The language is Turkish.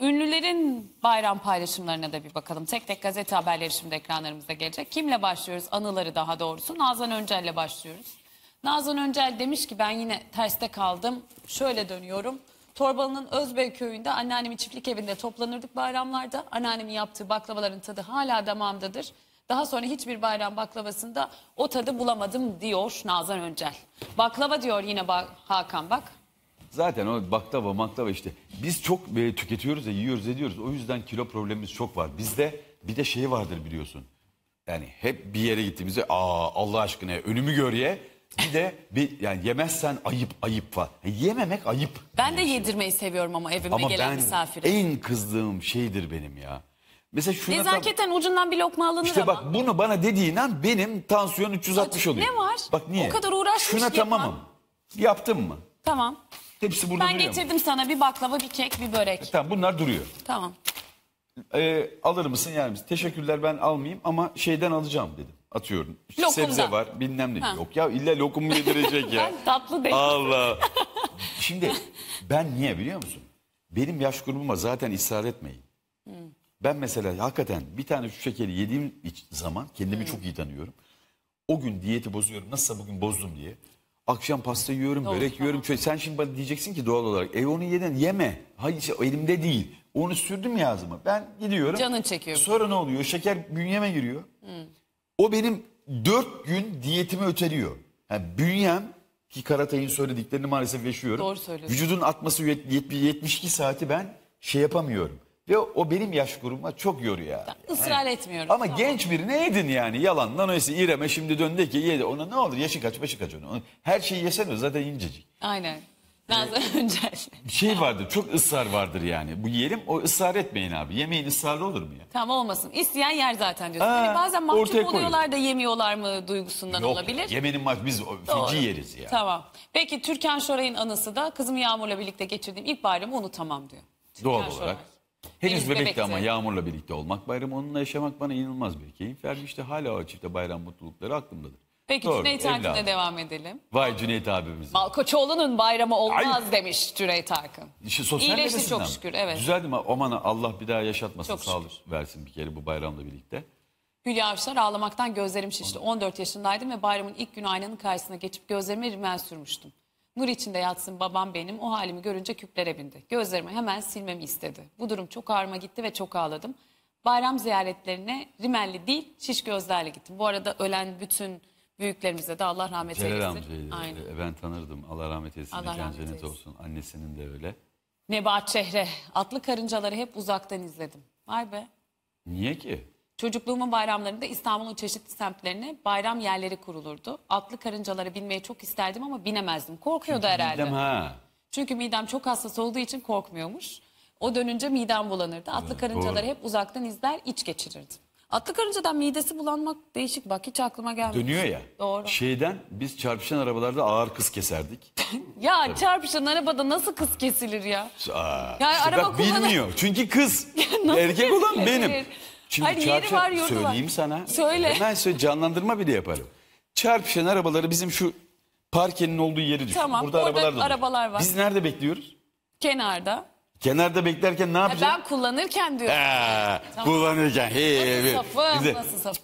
Ünlülerin bayram paylaşımlarına da bir bakalım. Tek tek gazete haberleri şimdi ekranlarımıza gelecek. Kimle başlıyoruz? Anıları daha doğrusu. Nazan Öncel ile başlıyoruz. Nazan Öncel demiş ki ben yine terste kaldım. Şöyle dönüyorum. Torbalı'nın Özbey köyünde anneannemin çiftlik evinde toplanırdık bayramlarda. Anneannemin yaptığı baklavaların tadı hala damağımdadır. Daha sonra hiçbir bayram baklavasında o tadı bulamadım diyor Nazan Öncel. Baklava diyor yine bak Hakan bak. Zaten o baklava maklava işte biz çok e, tüketiyoruz ya yiyoruz ediyoruz. O yüzden kilo problemimiz çok var. Bizde bir de şeyi vardır biliyorsun. Yani hep bir yere gittiğimizde aa Allah aşkına ya, önümü gör ye. Bir de bir yani yemezsen ayıp ayıp var. Yani yememek ayıp. Ben de yedirmeyi seviyorum ama evime Ama gelen ben en kızdığım şeydir benim ya. Mesela şuna tam- Nezaketen ucundan bir lokma alınır işte ama. bak bunu bana dediğin an benim tansiyon 360 oluyor. Ne var? Bak niye? O kadar uğraşmış Şuna yapan. tamamım. Yaptım mı? Tamam. Hepsi burada Ben duruyor mu? getirdim sana bir baklava, bir kek, bir börek. E, tamam bunlar duruyor. Tamam. Ee, alır mısın yani? Teşekkürler ben almayayım ama şeyden alacağım dedim. Atıyorum. İşte Lokumdan. sebze var bilmem ne. Ha. Yok ya illa lokum yedirecek ya. Ben tatlı değilim. Allah. Şimdi ben niye biliyor musun? Benim yaş grubuma zaten ısrar etmeyin. Hmm. Ben mesela hakikaten bir tane şu şekeri yediğim zaman kendimi hmm. çok iyi tanıyorum. O gün diyeti bozuyorum. Nasılsa bugün bozdum diye. Akşam pasta yiyorum, Doğru, börek tamam. yiyorum. Şöyle, sen şimdi bana diyeceksin ki doğal olarak ev onu yedin yeme. Hayır elimde değil. Onu sürdüm ya ağzıma. Ben gidiyorum. Canın çekiyor. Sonra ne oluyor? Şeker bünyeme giriyor. Hmm. O benim dört gün diyetimi öteliyor. Yani bünyem ki Karatay'ın söylediklerini maalesef yaşıyorum. Doğru söylüyorsun. Vücudun atması 72 saati ben şey yapamıyorum. Ve o benim yaş grubuma çok yoruyor. Ya, ısrar etmiyorum. Ama tamam. genç biri neydin yani yalandan neyse İrem'e şimdi döndü ki yedi ona ne olur yaşı kaç başı kaç onu. Her şeyi yesene zaten incecik. Aynen. Ee, Nazan Öncel. Bir şey vardır çok ısrar vardır yani. Bu yiyelim o ısrar etmeyin abi. Yemeğin ısrarlı olur mu ya? Tamam olmasın. İsteyen yer zaten diyorsun. Aa, yani bazen mahcup koyun. oluyorlar da yemiyorlar mı duygusundan Yok, olabilir. Yemenin mahcup biz o- yeriz ya. Tamam. Peki Türkan Şoray'ın anısı da kızım Yağmur'la birlikte geçirdiğim ilk bayramı unutamam diyor. Doğal Şoray. olarak. Henüz bebekti, ama Yağmur'la birlikte olmak, bayram onunla yaşamak bana inanılmaz bir keyif vermişti. İşte hala o çifte bayram mutlulukları aklımdadır. Peki Doğru, Cüneyt Arkın'a devam edelim. Vay Cüneyt abimiz. Malkoçoğlu'nun bayramı olmaz Ay. demiş Cüneyt Arkın. İşte sosyal İyileşti çok şükür evet. Güzeldi ama Aman Allah bir daha yaşatmasın çok sağlık şükür. versin bir kere bu bayramla birlikte. Hülya Avşar ağlamaktan gözlerim şişti. 14 yaşındaydım ve bayramın ilk günü aynanın karşısına geçip gözlerime rimel sürmüştüm. Nur içinde yatsın babam benim. O halimi görünce küplere bindi. Gözlerimi hemen silmemi istedi. Bu durum çok ağrıma gitti ve çok ağladım. Bayram ziyaretlerine rimelli değil şiş gözlerle gittim. Bu arada ölen bütün büyüklerimize de Allah rahmet Celal eylesin. amcaydı. E, Aynen. Ben tanırdım. Allah rahmet eylesin. Allah Allah rahmet cennet eylesin. olsun. Annesinin de öyle. Nebahat Çehre. Atlı karıncaları hep uzaktan izledim. Vay be. Niye ki? Çocukluğumun bayramlarında İstanbul'un çeşitli semtlerine bayram yerleri kurulurdu. Atlı karıncalara binmeyi çok isterdim ama binemezdim. Korkuyordu herhalde. Midem ha. Çünkü midem çok hassas olduğu için korkmuyormuş. O dönünce midem bulanırdı. Atlı karıncaları hep uzaktan izler, iç geçirirdim. Atlı karıncadan midesi bulanmak değişik bak hiç aklıma gelmiyor. Dönüyor ya. Doğru. Şeyden biz çarpışan arabalarda ağır kız keserdik. Ya çarpışan arabada nasıl kız kesilir ya? Aa, Ya işte araba bak kullanan- bilmiyor. Çünkü kız. erkek olan kesilir? benim. Şimdi Hayır, çarpışan, yeri var yurdu Söyleyeyim sana. Söyle. Hemen söyle canlandırma bile yaparım. Çarpışan arabaları bizim şu parkenin olduğu yeri düşün. Tamam, Burada orada arabalar, arabalar var. Biz nerede bekliyoruz? Kenarda. Kenarda beklerken ne yapacağız? ben kullanırken diyorum. Ha, Tamam. Kullanırken. He, he, he. Bize- nasıl safım?